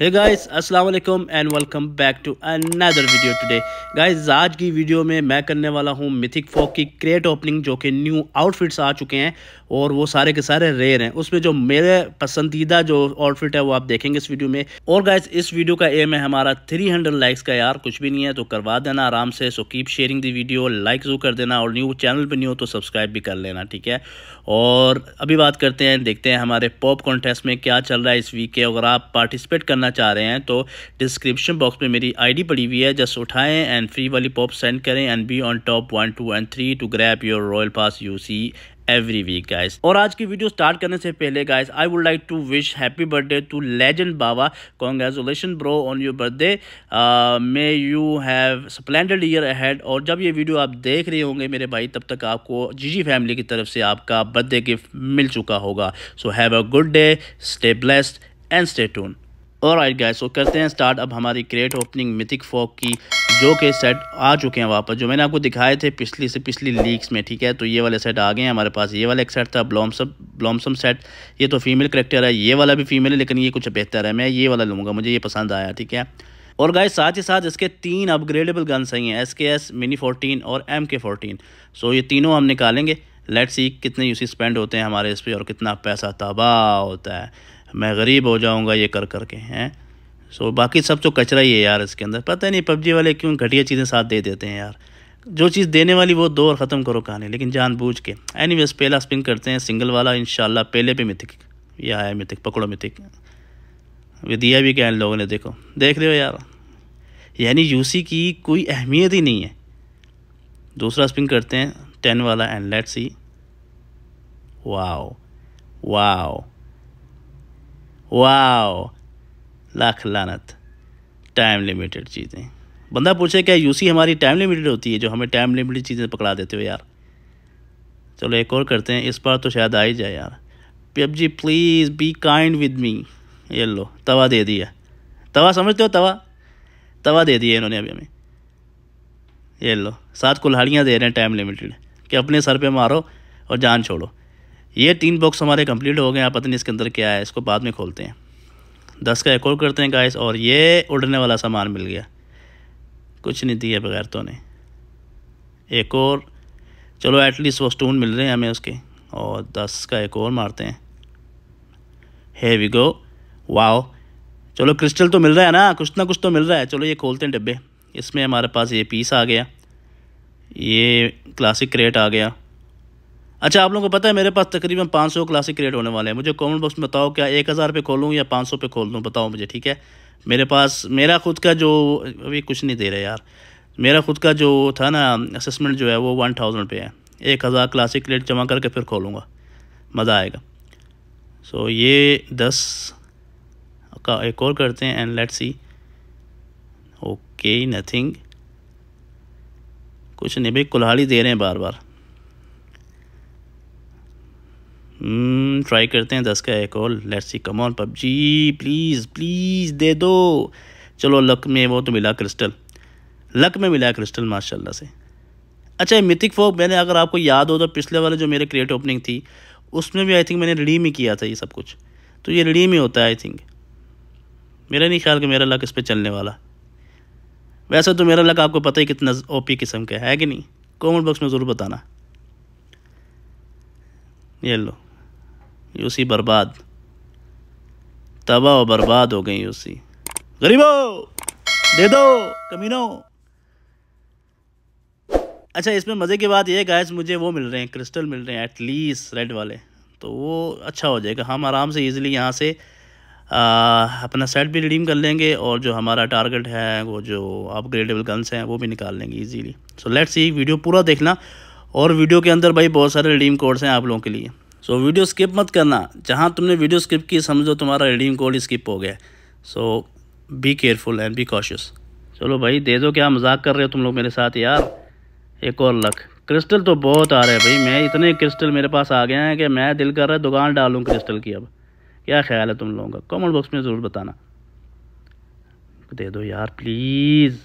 है गाइस अस्सलाम वालेकुम and welcome back to another video today guys आज की वीडियो में मैं करने वाला हूँ मिथिक फॉक की क्रेट ओपनिंग जो कि न्यू आउटफिट्स आ चुके हैं और वो सारे के सारे रेयर हैं उसमें जो मेरे पसंदीदा जो आउटफिट है वो आप देखेंगे इस वीडियो में और गाइस इस वीडियो का एम है हमारा हंड्रेड लाइक्स का यार कुछ भी नहीं है तो करवा देना आराम से so keep sharing the video like जरूर कर देना और न्यू चैनल पर न्यू तो सब्सक्राइब भी कर लेना ठीक है और अभी बात करते हैं देखते हैं हमारे पॉप कॉन्टेस्ट में क्या चल रहा है इस वीक के अगर आप पार्टिसिपेट करना करना चाह रहे हैं तो डिस्क्रिप्शन बॉक्स में मेरी आईडी पड़ी हुई है जस्ट उठाएं एंड फ्री वाली पॉप सेंड करें and be on top one two and three to grab your royal pass you see every week guys और आज की वीडियो स्टार्ट करने से पहले guys I would like to wish happy birthday to legend Baba congratulation bro on your birthday may you have splendid year ahead और जब ये video आप देख रहे होंगे मेरे भाई तब तक आपको जीजी फैमिली की तरफ से आपका बर्थडे गिफ्ट मिल चुका होगा so have a good day stay blessed and stay tuned और आइट गाय सो करते हैं स्टार्ट अब हमारी क्रेट ओपनिंग मिथिक फॉक की जो कि सेट आ चुके हैं वापस जो मैंने आपको दिखाए थे पिछली से पिछली लीक्स में ठीक है तो ये वाले सेट आ गए हैं हमारे पास ये वाला एक सेट था ब्लॉमसम ब्लॉमसम सेट ये तो फीमेल करेक्टर है ये वाला भी फीमेल है लेकिन ये कुछ बेहतर है मैं ये वाला लूँगा मुझे ये पसंद आया ठीक है और गाय साथ ही साथ इसके तीन अपग्रेडेबल गन्स आई हैं S K S mini fourteen और एम के फोर्टीन सो ये तीनों हम निकालेंगे लेट्स सी कितने यूसी स्पेंड होते हैं हमारे इस पर और कितना पैसा तबाह होता है मैं गरीब हो जाऊँगा ये कर कर के हैं सो बाकी सब तो कचरा ही है यार इसके अंदर पता नहीं पबजी वाले क्यों घटिया चीज़ें साथ दे देते हैं यार जो चीज़ देने वाली वो दो और ख़त्म करो कहानी लेकिन जानबूझ के एनी वेज पहला स्पिन करते हैं सिंगल वाला इन पहले पे मिथिक ये आया मिथिक पकड़ो मिथिक वे दिया भी क्या इन लोगों ने देखो देख रहे हो यार यानी यूसी की कोई अहमियत ही नहीं है दूसरा स्पिन करते हैं टेन वाला and let's see wow wow wow लाख लानत टाइम लिमिटेड चीज़ें बंदा पूछे क्या यूसी हमारी टाइम लिमिटेड होती है जो हमें टाइम लिमिटेड चीज़ें पकड़ा देते हो यार चलो एक और करते हैं इस बार तो शायद आ ही जाए यार PF ji please be kind with me ये लो तवा दे दिया तवा समझते हो तवा तवा दे दिया इन्होंने अभी हमें ये लो सात कुल्हाड़ियाँ दे रहे हैं टाइम लिमिटेड कि अपने सर पे मारो और जान छोड़ो ये तीन बॉक्स हमारे कंप्लीट हो गए आप पता नहीं इसके अंदर क्या है इसको बाद में खोलते हैं दस का एक और करते हैं गाइस और ये उड़ने वाला सामान मिल गया कुछ नहीं दिया बगैर तो ने एक और चलो एटलीस्ट वो स्टोन मिल रहे हैं हमें उसके और दस का एक और मारते हैं हे वी गो वाओ चलो क्रिस्टल तो मिल रहा है ना कुछ ना कुछ तो मिल रहा है चलो ये खोलते हैं डिब्बे इसमें हमारे पास ये पीस आ गया ये क्लासिक क्रेट आ गया अच्छा आप लोगों को पता है मेरे पास तकरीबन पाँच सौ क्लासिक क्रिएट होने वाले हैं मुझे कमेंट बॉक्स में बताओ क्या एक हज़ार पे खोलूँ या पाँच सौ पे खोल दूँ बताओ मुझे ठीक है मेरे पास मेरा खुद का जो अभी कुछ नहीं दे रहे यार मेरा खुद का जो था ना असेसमेंट जो है वो वन थाउजेंड पे है एक हज़ार क्लासिक क्रिएट जमा करके फिर खोलूँगा मज़ा आएगा सो ये दस का एक और करते हैं and let's see okay nothing कुछ नहीं भाई कुल्हाड़ी दे रहे हैं बार बार ट्राई hmm, करते हैं दस का एक और let's see come on PUBG please please दे दो चलो लक में वो तो मिला क्रिस्टल लक में मिला क्रिस्टल माशाल्लाह से अच्छा मिथिक फोक मैंने अगर आपको याद हो तो पिछले वाले जो मेरे क्रिएट ओपनिंग थी उसमें भी आई थिंक मैंने रिडीम ही किया था ये सब कुछ तो ये रिडीम ही होता है आई थिंक मेरा नहीं ख्याल कि मेरा लक इस पर चलने वाला वैसे तो मेरा लक आपको पता ही कितना ओ किस्म का है कि नहीं कॉमेंट बॉक्स में ज़रूर बताना ये लो यूसी बर्बाद तबाह बर्बाद हो गई यूसी गरीबो दे दो कमीनो अच्छा इसमें मज़े की बात यह गाइस मुझे वो मिल रहे हैं क्रिस्टल मिल रहे हैं एटलीस्ट रेड वाले तो वो अच्छा हो जाएगा हम आराम से इजीली यहाँ से आ, अपना सेट भी रिडीम कर लेंगे और जो हमारा टारगेट है वो जो अपग्रेडेबल गन्स हैं वो भी निकाल लेंगे easily so let's see video पूरा देखना और वीडियो के अंदर भाई बहुत सारे रिडीम कोड्स हैं आप लोगों के लिए सो so, वीडियो स्किप मत करना जहाँ तुमने वीडियो स्किप की समझो तुम्हारा रिडीम कोड स्किप हो गया so be careful and be cautious चलो भाई दे दो क्या मजाक कर रहे हो तुम लोग मेरे साथ यार एक और लक क्रिस्टल तो बहुत आ रहे हैं भाई मैं इतने क्रिस्टल मेरे पास आ गए हैं कि मैं दिल कर रहा है दुकान डालूँ क्रिस्टल की अब क्या ख्याल है तुम लोगों का कॉमेंट बॉक्स में ज़रूर बताना दे दो यार प्लीज़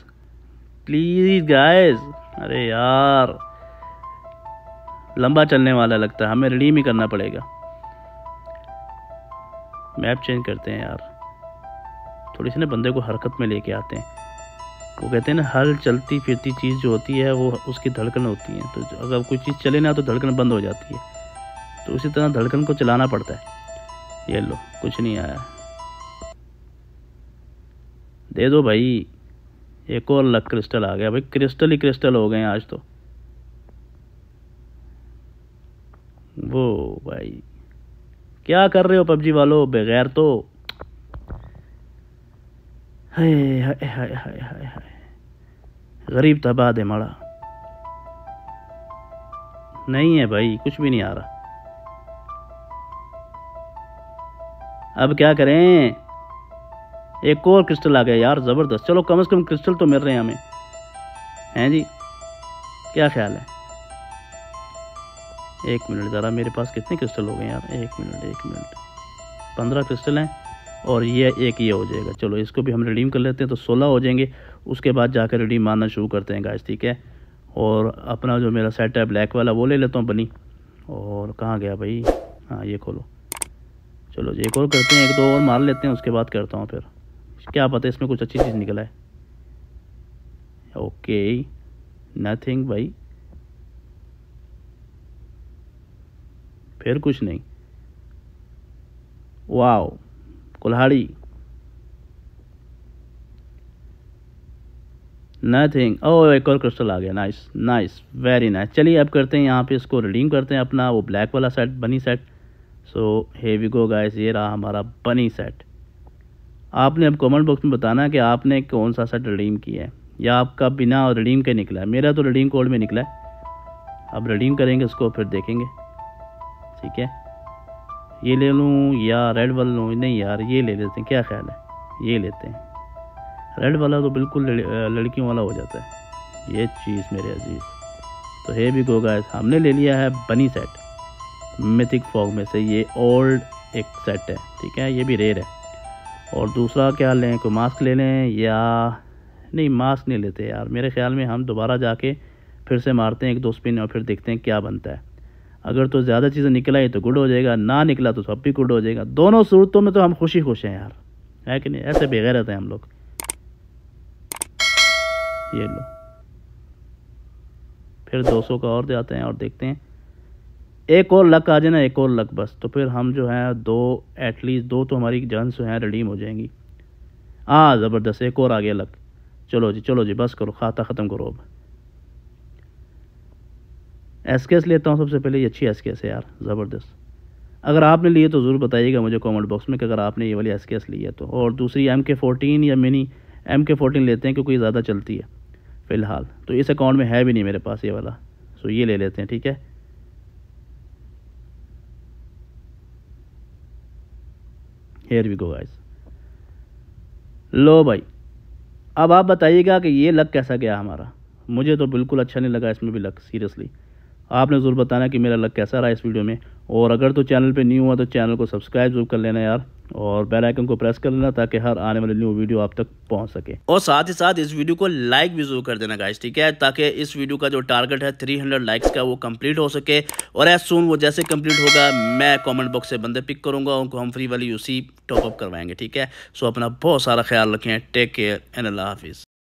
प्लीज़ गाइज अरे यार लंबा चलने वाला लगता है हमें रिडीम ही करना पड़ेगा मैप चेंज करते हैं यार थोड़ी सी ना बंदे को हरकत में लेके आते हैं वो कहते हैं ना हर चलती फिरती चीज़ जो होती है वो उसकी धड़कन होती है तो अगर कोई चीज़ चले ना तो धड़कन बंद हो जाती है तो उसी तरह धड़कन को चलाना पड़ता है ये लो कुछ नहीं आया दे दो भाई एक और लक क्रिस्टल आ गया भाई क्रिस्टल ही क्रिस्टल हो गए आज तो वो भाई क्या कर रहे हो पबजी वालों बगैर तो हाय हाय हाय हाय हाय हाय गरीब तबाह दे माड़ा नहीं है भाई कुछ भी नहीं आ रहा अब क्या करें एक और क्रिस्टल आ गया यार ज़बरदस्त चलो कम से कम क्रिस्टल तो मिल रहे हैं हमें हैं जी क्या ख्याल है एक मिनट ज़रा मेरे पास कितने क्रिस्टल हो गए यार एक मिनट एक मिनट पंद्रह क्रिस्टल हैं और ये एक ये हो जाएगा चलो इसको भी हम रिडीम कर लेते हैं तो सोलह हो जाएंगे उसके बाद जाकर रिडीम मारना शुरू करते हैं गाइस ठीक है और अपना जो मेरा सेट है ब्लैक वाला वो ले लेता हूँ बनी और कहाँ गया भाई हाँ ये खोलो चलो एक और करते हैं एक दो और मार लेते हैं उसके बाद करता हूँ फिर क्या पता इसमें कुछ अच्छी चीज़ निकला है ओके नथिंग भाई फिर कुछ नहीं वाओ कुल्हाड़ी नथिंग ओ एक और क्रिस्टल आ गया नाइस नाइस वेरी नाइस चलिए अब करते हैं यहाँ पे इसको रिडीम करते हैं अपना वो ब्लैक वाला set bunny set so hey we go guys ये रहा हमारा बनी सेट आपने अब कमेंट बॉक्स में बताना कि आपने कौन सा सेट रिडीम किया है या आपका बिना रिडीम के निकला है मेरा तो रिडीम कोड में निकला है अब रिडीम करेंगे उसको फिर देखेंगे ठीक है ये ले लूँ या रेड वाला लूँ नहीं यार ये ले लेते हैं क्या ख्याल है ये लेते हैं रेड वाला तो बिल्कुल लड़कियों वाला हो जाता है ये चीज़ मेरे अजीज़ तो हे भी गोगा हमने ले लिया है बनी सेट मिथिक फॉग में से ये ओल्ड एक सेट है ठीक है ये भी रेयर है और दूसरा क्या लें कोई मास्क ले लें या नहीं मास्क नहीं लेते यार मेरे ख्याल में हम दोबारा जाके फिर से मारते हैं एक दो स्पिन और फिर देखते हैं क्या बनता है अगर तो ज़्यादा चीज़ें निकल आई तो गुड हो जाएगा ना निकला तो सब भी गुड हो जाएगा दोनों सूरतों में तो हम खुशी खुश हैं यार है कि नहीं ऐसे रहते हैं हम लोग ये लो फिर 200 का और जाते हैं और देखते हैं एक और लक आ जाए ना एक और लक बस तो फिर हम जो है दो एटलीस्ट दो तो हमारी जान जो है रिडीम हो जाएंगी हाँ ज़बरदस्त एक और आ गया लक चलो जी चलो जी बस करो खाता ख़त्म करो अब एस के एस लेता हूँ सबसे पहले ये अच्छी एस के एस है यार ज़बरदस्त अगर आपने लिए तो ज़रूर बताइएगा मुझे कमेंट बॉक्स में कि अगर आपने ये वाली एस के एस ली है तो और दूसरी एम के फोटीन या मिनी एम के फ़ोर्टीन लेते हैं क्योंकि ज़्यादा चलती है फ़िलहाल तो इस अकाउंट में है भी नहीं मेरे पास ये वाला सो ये ले लेते हैं ठीक है हेयर वी गो गाइस लो भाई अब आप बताइएगा कि ये लक कैसा गया हमारा मुझे तो बिल्कुल अच्छा नहीं लगा इसमें भी लक सीरियसली आपने ज़रूर बताना कि मेरा लग कैसा रहा इस वीडियो में और अगर तो चैनल पे न्यू हुआ तो चैनल को सब्सक्राइब जरूर कर लेना यार और बेल आइकन को प्रेस कर लेना ताकि हर आने वाली न्यू वीडियो आप तक पहुंच सके और साथ ही साथ इस वीडियो को लाइक भी जरूर कर देना गाइस ठीक है ताकि इस वीडियो का जो टारगेट है 300 लाइक्स का वो कंप्लीट हो सके और एज सुन वो जैसे कंप्लीट होगा मैं कमेंट बॉक्स से बंदे पिक करूंगा उनको हम फ्री वाली उसी टॉपअप करवाएंगे ठीक है सो अपना बहुत सारा ख्याल रखें टेक केयर एंड अल्लाह हाफिज़